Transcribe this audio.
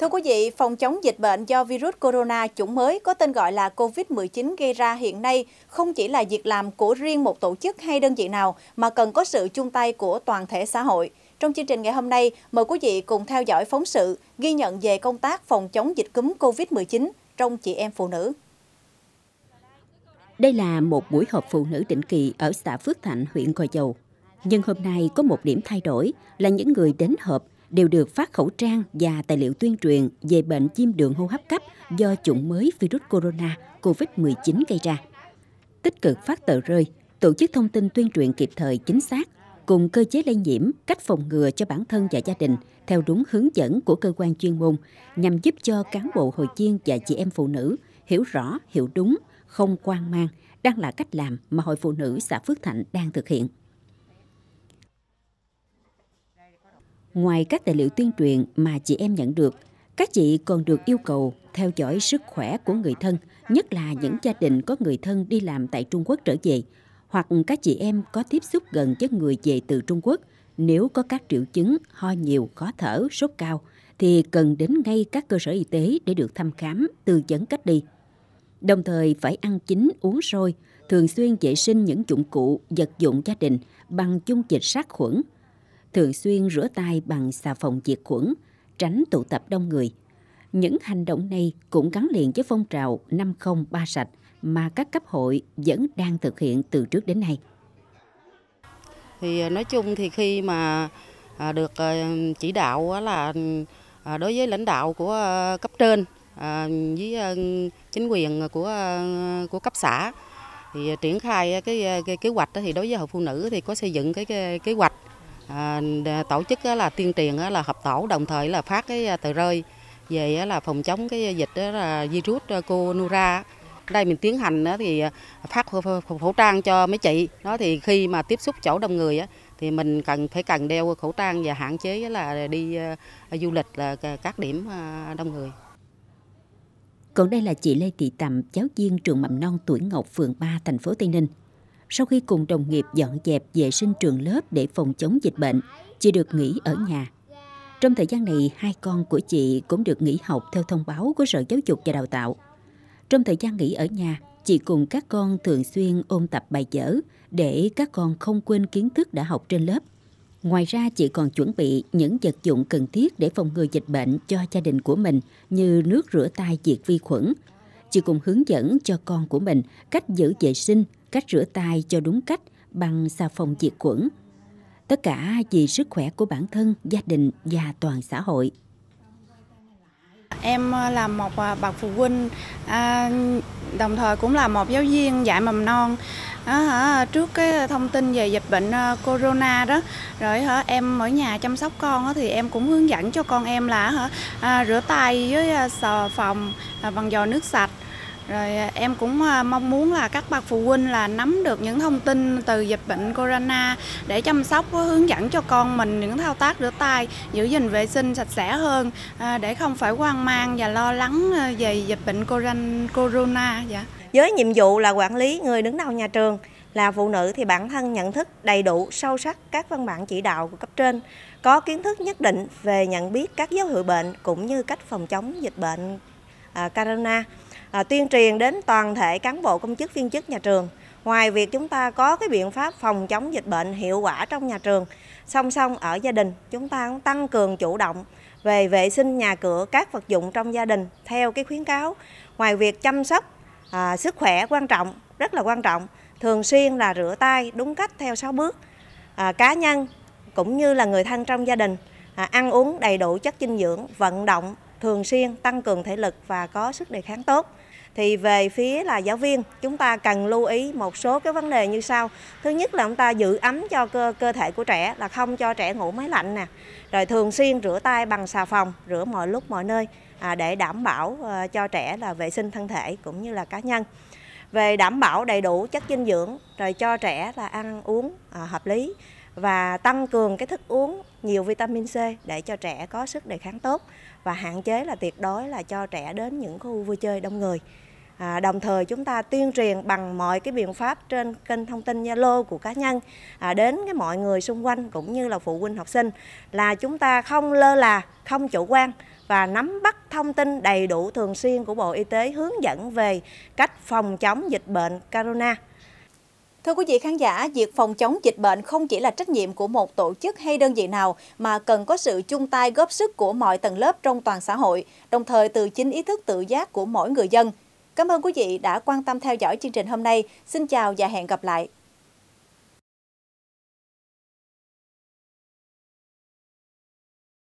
Thưa quý vị, phòng chống dịch bệnh do virus corona chủng mới có tên gọi là COVID-19 gây ra hiện nay không chỉ là việc làm của riêng một tổ chức hay đơn vị nào mà cần có sự chung tay của toàn thể xã hội. Trong chương trình ngày hôm nay, mời quý vị cùng theo dõi phóng sự ghi nhận về công tác phòng chống dịch cúm COVID-19 trong chị em phụ nữ. Đây là một buổi họp phụ nữ định kỳ ở xã Phước Thạnh, huyện Gò Dầu. Nhưng hôm nay có một điểm thay đổi là những người đến họp đều được phát khẩu trang và tài liệu tuyên truyền về bệnh viêm đường hô hấp cấp do chủng mới virus corona COVID-19 gây ra. Tích cực phát tờ rơi, tổ chức thông tin tuyên truyền kịp thời chính xác, cùng cơ chế lây nhiễm, cách phòng ngừa cho bản thân và gia đình theo đúng hướng dẫn của cơ quan chuyên môn nhằm giúp cho cán bộ hội viên và chị em phụ nữ hiểu rõ, hiểu đúng, không quan mang đang là cách làm mà Hội Phụ Nữ xã Phước Thạnh đang thực hiện. Ngoài các tài liệu tuyên truyền mà chị em nhận được, các chị còn được yêu cầu theo dõi sức khỏe của người thân, nhất là những gia đình có người thân đi làm tại Trung Quốc trở về, hoặc các chị em có tiếp xúc gần với người về từ Trung Quốc. Nếu có các triệu chứng ho nhiều, khó thở, sốt cao, thì cần đến ngay các cơ sở y tế để được thăm khám, tư vấn cách ly. Đồng thời phải ăn chín, uống sôi, thường xuyên vệ sinh những dụng cụ, vật dụng gia đình bằng dung dịch sát khuẩn, thường xuyên rửa tay bằng xà phòng diệt khuẩn, tránh tụ tập đông người. Những hành động này cũng gắn liền với phong trào 503 sạch mà các cấp hội vẫn đang thực hiện từ trước đến nay. Thì à, nói chung thì khi mà à, được à, chỉ đạo là đối với lãnh đạo của cấp trên với chính quyền của của cấp xã thì triển khai cái, cái kế hoạch thì đối với hội phụ nữ thì có xây dựng cái, cái kế hoạch À, tổ chức là tuyên truyền là hợp tổ đồng thời là phát cái à, tờ rơi về là phòng chống cái dịch là virus à, corona đây mình tiến hành thì phát khẩu trang cho mấy chị đó thì khi mà tiếp xúc chỗ đông người thì mình cần phải cần đeo khẩu trang và hạn chế là đi du lịch là các điểm đông người còn đây là chị Lê Thị Tầm, giáo viên trường mầm non tuổi Ngọc, phường 3, thành phố Tây Ninh sau khi cùng đồng nghiệp dọn dẹp vệ sinh trường lớp để phòng chống dịch bệnh, chị được nghỉ ở nhà. Trong thời gian này, hai con của chị cũng được nghỉ học theo thông báo của Sở Giáo dục và Đào tạo. Trong thời gian nghỉ ở nhà, chị cùng các con thường xuyên ôn tập bài vở để các con không quên kiến thức đã học trên lớp. Ngoài ra, chị còn chuẩn bị những vật dụng cần thiết để phòng ngừa dịch bệnh cho gia đình của mình như nước rửa tay diệt vi khuẩn. Chị cùng hướng dẫn cho con của mình cách giữ vệ sinh cách rửa tay cho đúng cách bằng xà phòng diệt khuẩn. Tất cả vì sức khỏe của bản thân, gia đình và toàn xã hội. Em à, là một à, bậc phụ huynh, à, đồng thời cũng là một giáo viên dạy mầm non. Trước cái thông tin về dịch bệnh corona đó, rồi em ở nhà chăm sóc con thì em cũng hướng dẫn cho con em là rửa tay với xà phòng bằng giò nước sạch rồi à, em cũng à, mong muốn là các bậc phụ huynh là nắm được những thông tin từ dịch bệnh corona để chăm sóc à, hướng dẫn cho con mình những thao tác rửa tay, giữ gìn vệ sinh sạch sẽ hơn để không phải hoang mang và lo lắng về dịch bệnh corona dạ. Với nhiệm vụ là quản lý người đứng đầu nhà trường là phụ nữ thì bản thân nhận thức đầy đủ sâu sắc các văn bản chỉ đạo của cấp trên, có kiến thức nhất định về nhận biết các dấu hiệu bệnh cũng như cách phòng chống dịch bệnh corona. À, tuyên truyền đến toàn thể cán bộ công chức viên chức nhà trường ngoài việc chúng ta có cái biện pháp phòng chống dịch bệnh hiệu quả trong nhà trường song song ở gia đình chúng ta cũng tăng cường chủ động về vệ sinh nhà cửa các vật dụng trong gia đình theo cái khuyến cáo ngoài việc chăm sóc à, sức khỏe quan trọng rất là quan trọng thường xuyên là rửa tay đúng cách theo 6 bước à, cá nhân cũng như là người thân trong gia đình à, ăn uống đầy đủ chất dinh dưỡng vận động thường xuyên tăng cường thể lực và có sức đề kháng tốt thì về phía là giáo viên chúng ta cần lưu ý một số cái vấn đề như sau thứ nhất là chúng ta giữ ấm cho cơ cơ thể của trẻ là không cho trẻ ngủ máy lạnh nè rồi thường xuyên rửa tay bằng xà phòng rửa mọi lúc mọi nơi à, để đảm bảo à, cho trẻ là vệ sinh thân thể cũng như là cá nhân về đảm bảo đầy đủ chất dinh dưỡng rồi cho trẻ là ăn uống à, hợp lý và tăng cường cái thức uống nhiều vitamin C để cho trẻ có sức đề kháng tốt và hạn chế là tuyệt đối là cho trẻ đến những khu vui chơi đông người. À, đồng thời chúng ta tuyên truyền bằng mọi cái biện pháp trên kênh thông tin Zalo của cá nhân à, đến cái mọi người xung quanh cũng như là phụ huynh học sinh là chúng ta không lơ là, không chủ quan và nắm bắt thông tin đầy đủ thường xuyên của Bộ Y tế hướng dẫn về cách phòng chống dịch bệnh corona. Thưa quý vị khán giả, việc phòng chống dịch bệnh không chỉ là trách nhiệm của một tổ chức hay đơn vị nào mà cần có sự chung tay góp sức của mọi tầng lớp trong toàn xã hội, đồng thời từ chính ý thức tự giác của mỗi người dân. Cảm ơn quý vị đã quan tâm theo dõi chương trình hôm nay. Xin chào và hẹn gặp lại.